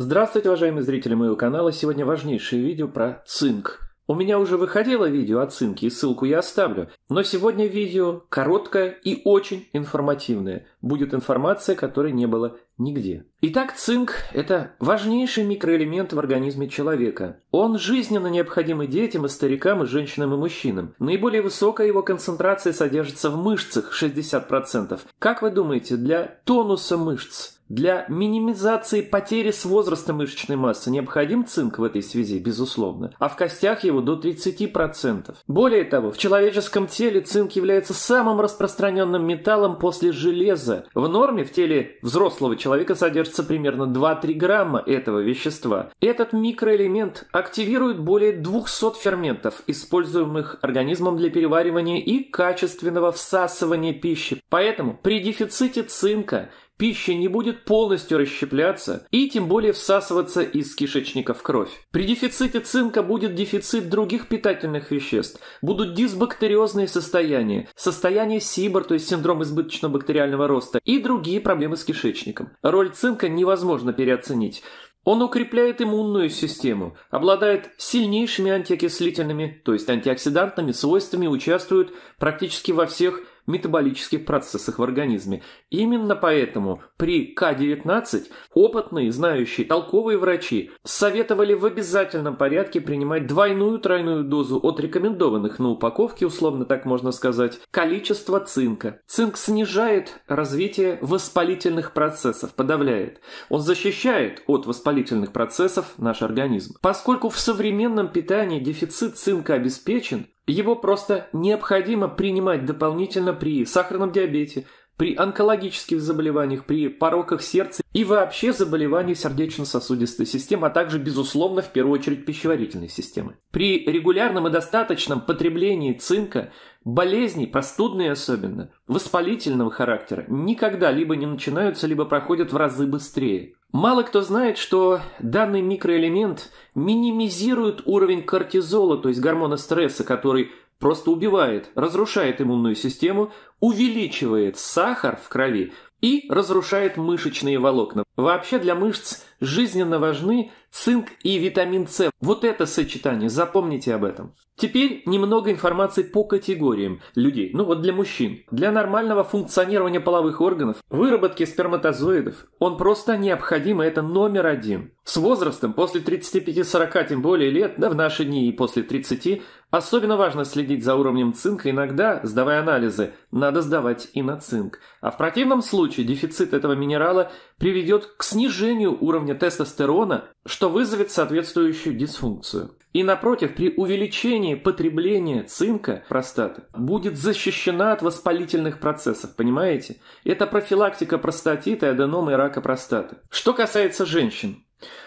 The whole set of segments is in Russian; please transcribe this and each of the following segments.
Здравствуйте, уважаемые зрители моего канала. Сегодня важнейшее видео про цинк. У меня уже выходило видео о цинке, и ссылку я оставлю. Но сегодня видео короткое и очень информативное. Будет информация, которой не было нигде. Итак, цинк – это важнейший микроэлемент в организме человека. Он жизненно необходим и детям, и старикам, и женщинам, и мужчинам. Наиболее высокая его концентрация содержится в мышцах – 60%. Как вы думаете, для тонуса мышц – для минимизации потери с возрастом мышечной массы необходим цинк в этой связи, безусловно, а в костях его до 30%. Более того, в человеческом теле цинк является самым распространенным металлом после железа. В норме в теле взрослого человека содержится примерно 2-3 грамма этого вещества. Этот микроэлемент активирует более 200 ферментов, используемых организмом для переваривания и качественного всасывания пищи. Поэтому при дефиците цинка пища не будет полностью расщепляться и тем более всасываться из кишечника в кровь. При дефиците цинка будет дефицит других питательных веществ, будут дисбактериозные состояния, состояние СИБР, то есть синдром избыточного бактериального роста, и другие проблемы с кишечником. Роль цинка невозможно переоценить. Он укрепляет иммунную систему, обладает сильнейшими антиокислительными, то есть антиоксидантными свойствами, участвует практически во всех метаболических процессах в организме. Именно поэтому при К-19 опытные, знающие, толковые врачи советовали в обязательном порядке принимать двойную-тройную дозу от рекомендованных на упаковке, условно так можно сказать, количества цинка. Цинк снижает развитие воспалительных процессов, подавляет. Он защищает от воспалительных процессов наш организм. Поскольку в современном питании дефицит цинка обеспечен, его просто необходимо принимать дополнительно при сахарном диабете, при онкологических заболеваниях, при пороках сердца и вообще заболеваниях сердечно-сосудистой системы, а также, безусловно, в первую очередь пищеварительной системы. При регулярном и достаточном потреблении цинка болезни, простудные особенно, воспалительного характера, никогда либо не начинаются, либо проходят в разы быстрее. Мало кто знает, что данный микроэлемент минимизирует уровень кортизола, то есть гормона стресса, который просто убивает, разрушает иммунную систему, увеличивает сахар в крови и разрушает мышечные волокна. Вообще для мышц жизненно важны цинк и витамин С. Вот это сочетание, запомните об этом. Теперь немного информации по категориям людей. Ну вот для мужчин. Для нормального функционирования половых органов, выработки сперматозоидов, он просто необходим, и это номер один. С возрастом, после 35-40, тем более лет, да в наши дни и после 30, особенно важно следить за уровнем цинка. Иногда, сдавая анализы, надо сдавать и на цинк. А в противном случае дефицит этого минерала приведет к снижению уровня тестостерона, что что вызовет соответствующую дисфункцию. И напротив, при увеличении потребления цинка простаты будет защищена от воспалительных процессов, понимаете? Это профилактика простатита, аденомы и рака простаты. Что касается женщин,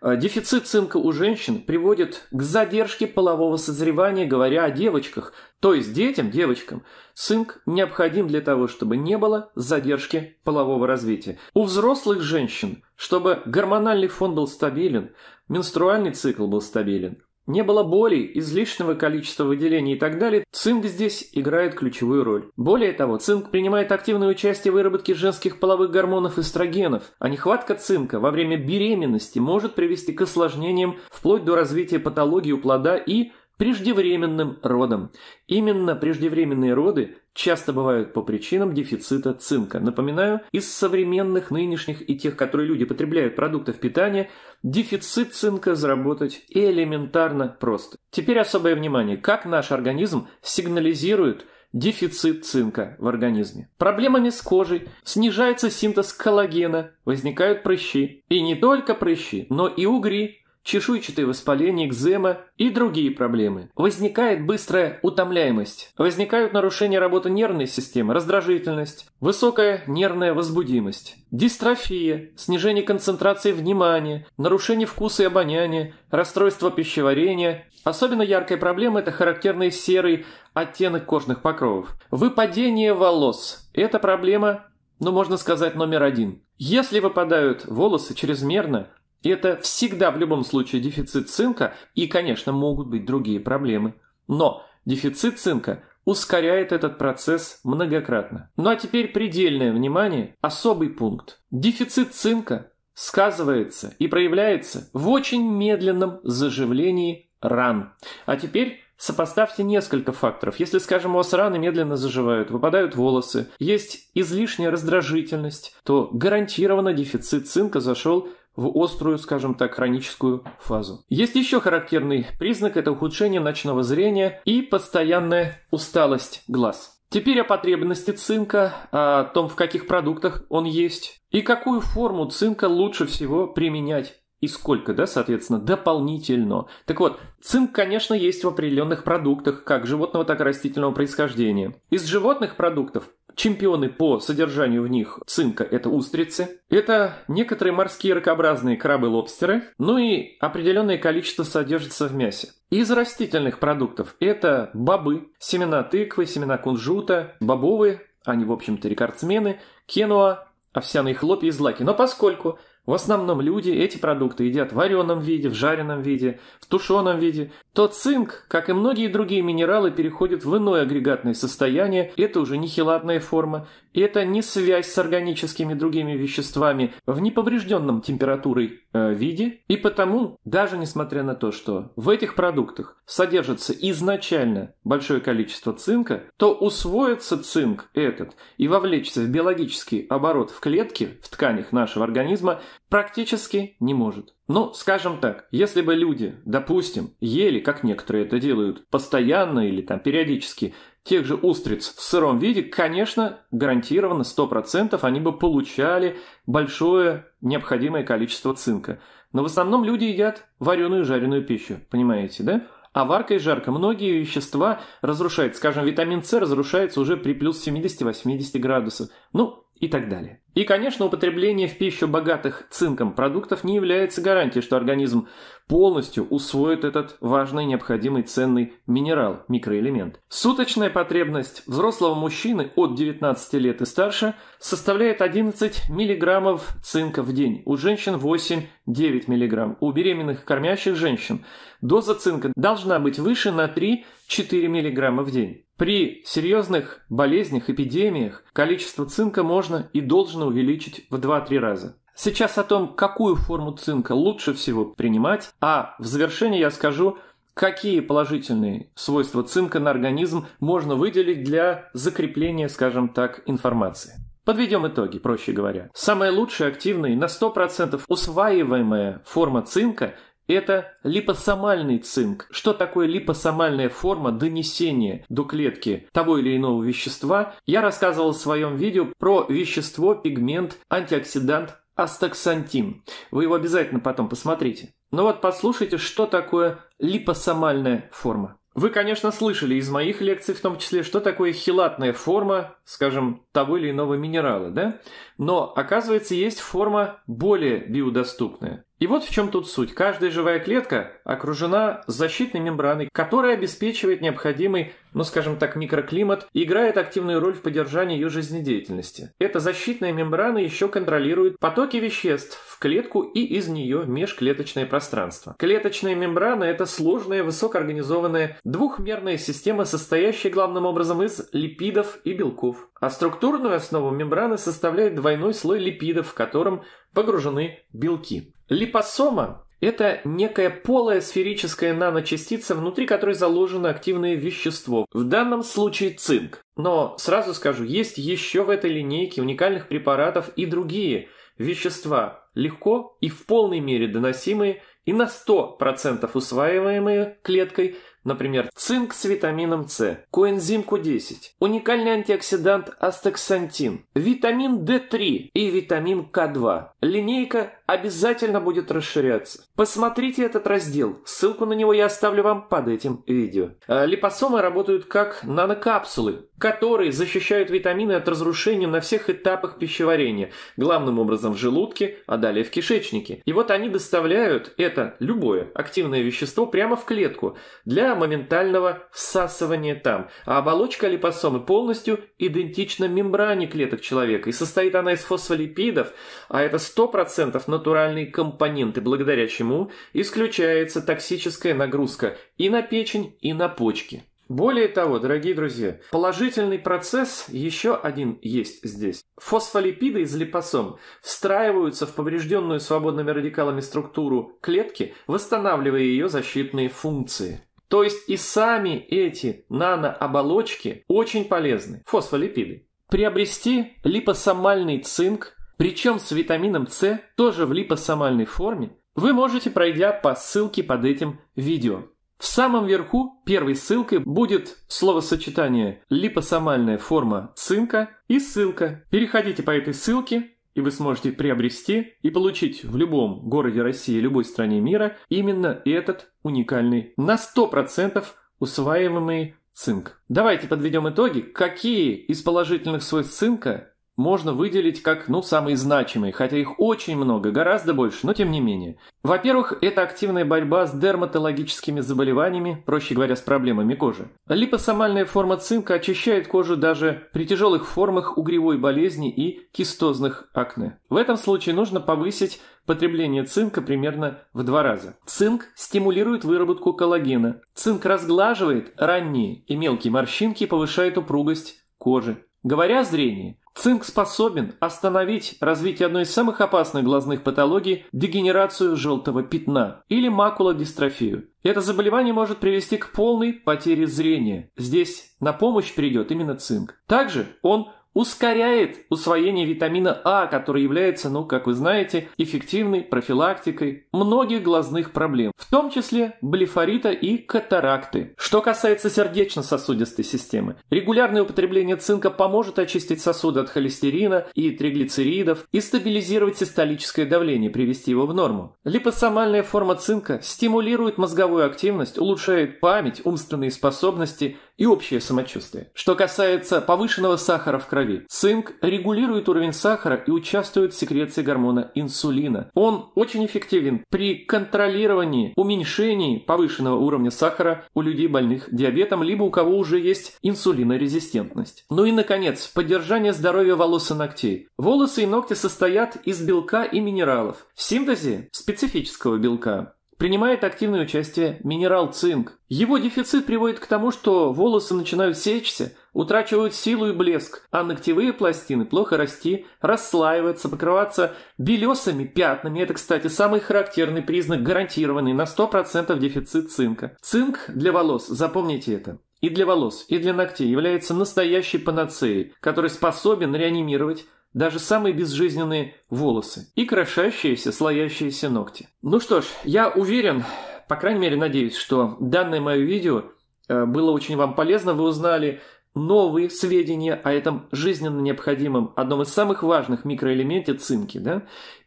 э, Дефицит цинка у женщин приводит к задержке полового созревания, говоря о девочках, то есть детям, девочкам, цинк необходим для того, чтобы не было задержки полового развития. У взрослых женщин, чтобы гормональный фон был стабилен, менструальный цикл был стабилен, не было болей, излишнего количества выделений и так далее, цинк здесь играет ключевую роль. Более того, цинк принимает активное участие в выработке женских половых гормонов эстрогенов, а нехватка цинка во время беременности может привести к осложнениям вплоть до развития патологии у плода и преждевременным родом. Именно преждевременные роды часто бывают по причинам дефицита цинка. Напоминаю, из современных, нынешних и тех, которые люди потребляют продуктов питания, дефицит цинка заработать элементарно просто. Теперь особое внимание, как наш организм сигнализирует дефицит цинка в организме. Проблемами с кожей, снижается синтез коллагена, возникают прыщи. И не только прыщи, но и угри, чешуйчатое воспаления, экзема и другие проблемы. Возникает быстрая утомляемость. Возникают нарушения работы нервной системы, раздражительность, высокая нервная возбудимость, дистрофия, снижение концентрации внимания, нарушение вкуса и обоняния, расстройство пищеварения. Особенно яркая проблема – это характерный серый оттенок кожных покровов. Выпадение волос – это проблема, ну, можно сказать, номер один. Если выпадают волосы чрезмерно – это всегда в любом случае дефицит цинка, и, конечно, могут быть другие проблемы. Но дефицит цинка ускоряет этот процесс многократно. Ну а теперь предельное внимание, особый пункт. Дефицит цинка сказывается и проявляется в очень медленном заживлении ран. А теперь Сопоставьте несколько факторов. Если, скажем, у вас раны медленно заживают, выпадают волосы, есть излишняя раздражительность, то гарантированно дефицит цинка зашел в острую, скажем так, хроническую фазу. Есть еще характерный признак – это ухудшение ночного зрения и постоянная усталость глаз. Теперь о потребности цинка, о том, в каких продуктах он есть и какую форму цинка лучше всего применять и сколько, да, соответственно, дополнительно. Так вот, цинк, конечно, есть в определенных продуктах, как животного, так и растительного происхождения. Из животных продуктов Чемпионы по содержанию в них цинка – это устрицы. Это некоторые морские ракообразные крабы-лобстеры. Ну и определенное количество содержится в мясе. Из растительных продуктов это бобы, семена тыквы, семена кунжута, бобовые, они, в общем-то, рекордсмены, кенуа, овсяные хлопья и злаки. Но поскольку в основном люди эти продукты едят в вареном виде, в жареном виде, в тушеном виде. То цинк, как и многие другие минералы, переходит в иное агрегатное состояние, это уже не хелатная форма, это не связь с органическими другими веществами в неповрежденном температурой э, виде, и потому, даже несмотря на то, что в этих продуктах содержится изначально большое количество цинка, то усвоится цинк этот и вовлечься в биологический оборот в клетке, в тканях нашего организма – Практически не может. Ну, скажем так, если бы люди, допустим, ели, как некоторые это делают, постоянно или там периодически, тех же устриц в сыром виде, конечно, гарантированно 100% они бы получали большое необходимое количество цинка. Но в основном люди едят вареную жареную пищу, понимаете, да? А варка и жарка многие вещества разрушают. Скажем, витамин С разрушается уже при плюс 70-80 градусов. Ну, и так далее. И, конечно, употребление в пищу богатых цинком продуктов не является гарантией, что организм полностью усвоит этот важный, необходимый, ценный минерал, микроэлемент. Суточная потребность взрослого мужчины от 19 лет и старше составляет 11 мг цинка в день, у женщин 8-9 мг, у беременных кормящих женщин доза цинка должна быть выше на 3-4 мг в день. При серьезных болезнях, эпидемиях количество цинка можно и должно увеличить в 2-3 раза. Сейчас о том, какую форму цинка лучше всего принимать, а в завершении я скажу, какие положительные свойства цинка на организм можно выделить для закрепления, скажем так, информации. Подведем итоги, проще говоря. Самая лучшая, активная и на 100% усваиваемая форма цинка – это липосомальный цинк. Что такое липосомальная форма донесения до клетки того или иного вещества, я рассказывал в своем видео про вещество, пигмент, антиоксидант астаксантин. Вы его обязательно потом посмотрите. Но ну вот послушайте, что такое липосомальная форма. Вы, конечно, слышали из моих лекций в том числе, что такое хилатная форма, скажем, того или иного минерала, да? Но, оказывается, есть форма более биодоступная. И вот в чем тут суть. Каждая живая клетка окружена защитной мембраной, которая обеспечивает необходимый, ну скажем так, микроклимат и играет активную роль в поддержании ее жизнедеятельности. Эта защитная мембрана еще контролирует потоки веществ в клетку и из нее в межклеточное пространство. Клеточная мембрана – это сложная, высокоорганизованная двухмерная система, состоящая главным образом из липидов и белков. А структурную основу мембраны составляет двойной слой липидов, в котором погружены белки. Липосома – это некая полая сферическая наночастица, внутри которой заложено активное вещество, в данном случае цинк. Но сразу скажу, есть еще в этой линейке уникальных препаратов и другие вещества, легко и в полной мере доносимые и на 100% усваиваемые клеткой – Например, цинк с витамином С, коэнзим Q10, уникальный антиоксидант астаксантин, витамин D3 и витамин К2. Линейка обязательно будет расширяться. Посмотрите этот раздел, ссылку на него я оставлю вам под этим видео. А, липосомы работают как нанокапсулы, которые защищают витамины от разрушения на всех этапах пищеварения, главным образом в желудке, а далее в кишечнике. И вот они доставляют это любое активное вещество прямо в клетку для моментального всасывания там, а оболочка липосомы полностью идентична мембране клеток человека, и состоит она из фосфолипидов, а это 100% натуральные компоненты, благодаря чему исключается токсическая нагрузка и на печень, и на почки. Более того, дорогие друзья, положительный процесс еще один есть здесь. Фосфолипиды из липосом встраиваются в поврежденную свободными радикалами структуру клетки, восстанавливая ее защитные функции. То есть и сами эти нанооболочки очень полезны, фосфолипиды. Приобрести липосомальный цинк, причем с витамином С, тоже в липосомальной форме, вы можете, пройдя по ссылке под этим видео. В самом верху первой ссылкой будет словосочетание «липосомальная форма цинка» и ссылка. Переходите по этой ссылке, и вы сможете приобрести и получить в любом городе России, любой стране мира именно этот уникальный на 100% усваиваемый цинк. Давайте подведем итоги, какие из положительных свойств цинка можно выделить как, ну, самые значимые, хотя их очень много, гораздо больше, но тем не менее. Во-первых, это активная борьба с дерматологическими заболеваниями, проще говоря, с проблемами кожи. Липосомальная форма цинка очищает кожу даже при тяжелых формах угревой болезни и кистозных акне. В этом случае нужно повысить потребление цинка примерно в два раза. Цинк стимулирует выработку коллагена. Цинк разглаживает ранние и мелкие морщинки и повышает упругость кожи. Говоря о зрении, Цинк способен остановить развитие одной из самых опасных глазных патологий – дегенерацию желтого пятна или макулодистрофию. Это заболевание может привести к полной потере зрения. Здесь на помощь придет именно цинк. Также он ускоряет усвоение витамина А, который является, ну, как вы знаете, эффективной профилактикой многих глазных проблем, в том числе блефорита и катаракты. Что касается сердечно-сосудистой системы, регулярное употребление цинка поможет очистить сосуды от холестерина и триглицеридов и стабилизировать систолическое давление, привести его в норму. Липосомальная форма цинка стимулирует мозговую активность, улучшает память, умственные способности – и общее самочувствие. Что касается повышенного сахара в крови, цинк регулирует уровень сахара и участвует в секреции гормона инсулина. Он очень эффективен при контролировании, уменьшении повышенного уровня сахара у людей больных диабетом, либо у кого уже есть инсулинорезистентность. Ну и, наконец, поддержание здоровья волос и ногтей. Волосы и ногти состоят из белка и минералов. В синтезе специфического белка принимает активное участие минерал цинк. Его дефицит приводит к тому, что волосы начинают сечься, утрачивают силу и блеск, а ногтевые пластины плохо расти, расслаиваются, покрываться белесыми пятнами. Это, кстати, самый характерный признак, гарантированный на 100% дефицит цинка. Цинк для волос, запомните это и для волос, и для ногтей является настоящей панацеей, который способен реанимировать даже самые безжизненные волосы и крошащиеся, слоящиеся ногти. Ну что ж, я уверен, по крайней мере надеюсь, что данное мое видео э, было очень вам полезно, вы узнали новые сведения о этом жизненно необходимом, одном из самых важных микроэлементе цинки, да?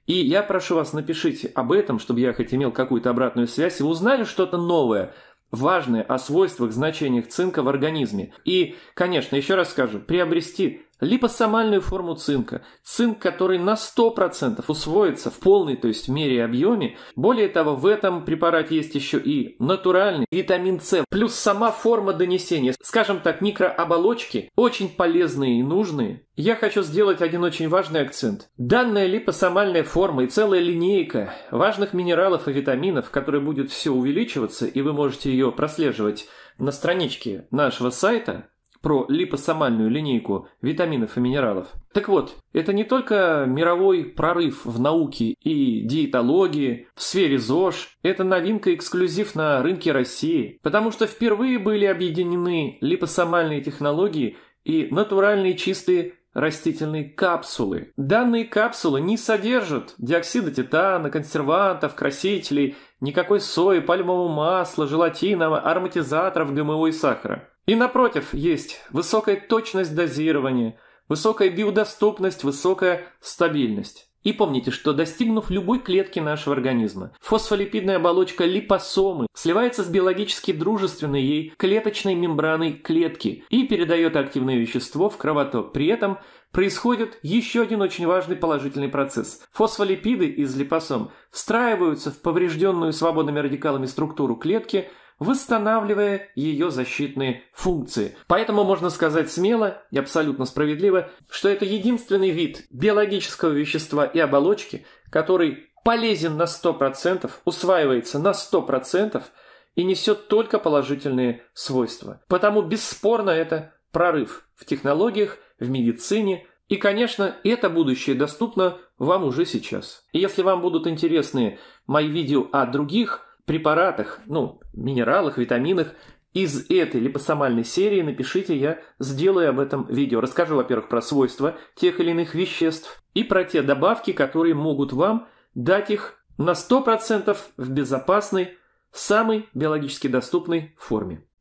И я прошу вас, напишите об этом, чтобы я хоть имел какую-то обратную связь, и вы узнали что-то новое, важное о свойствах, значениях цинка в организме. И, конечно, еще раз скажу, приобрести липосомальную форму цинка, цинк, который на 100% усвоится в полной, то есть в мере объеме. Более того, в этом препарате есть еще и натуральный витамин С, плюс сама форма донесения, скажем так, микрооболочки, очень полезные и нужные. Я хочу сделать один очень важный акцент. Данная липосомальная форма и целая линейка важных минералов и витаминов, которые будет все увеличиваться, и вы можете ее прослеживать на страничке нашего сайта, про липосомальную линейку витаминов и минералов. Так вот, это не только мировой прорыв в науке и диетологии, в сфере ЗОЖ, это новинка эксклюзив на рынке России, потому что впервые были объединены липосомальные технологии и натуральные чистые растительные капсулы. Данные капсулы не содержат диоксида титана, консервантов, красителей, никакой сои, пальмового масла, желатина, ароматизаторов, ГМО и сахара. И напротив есть высокая точность дозирования, высокая биодоступность, высокая стабильность. И помните, что достигнув любой клетки нашего организма, фосфолипидная оболочка липосомы сливается с биологически дружественной ей клеточной мембраной клетки и передает активное вещество в кровоток. При этом происходит еще один очень важный положительный процесс. Фосфолипиды из липосом встраиваются в поврежденную свободными радикалами структуру клетки – восстанавливая ее защитные функции. Поэтому можно сказать смело и абсолютно справедливо, что это единственный вид биологического вещества и оболочки, который полезен на 100%, усваивается на 100% и несет только положительные свойства. Потому бесспорно это прорыв в технологиях, в медицине, и, конечно, это будущее доступно вам уже сейчас. И если вам будут интересны мои видео о других препаратах, ну, минералах, витаминах из этой липосомальной серии напишите, я сделаю об этом видео. Расскажу, во-первых, про свойства тех или иных веществ и про те добавки, которые могут вам дать их на 100% в безопасной, самой биологически доступной форме.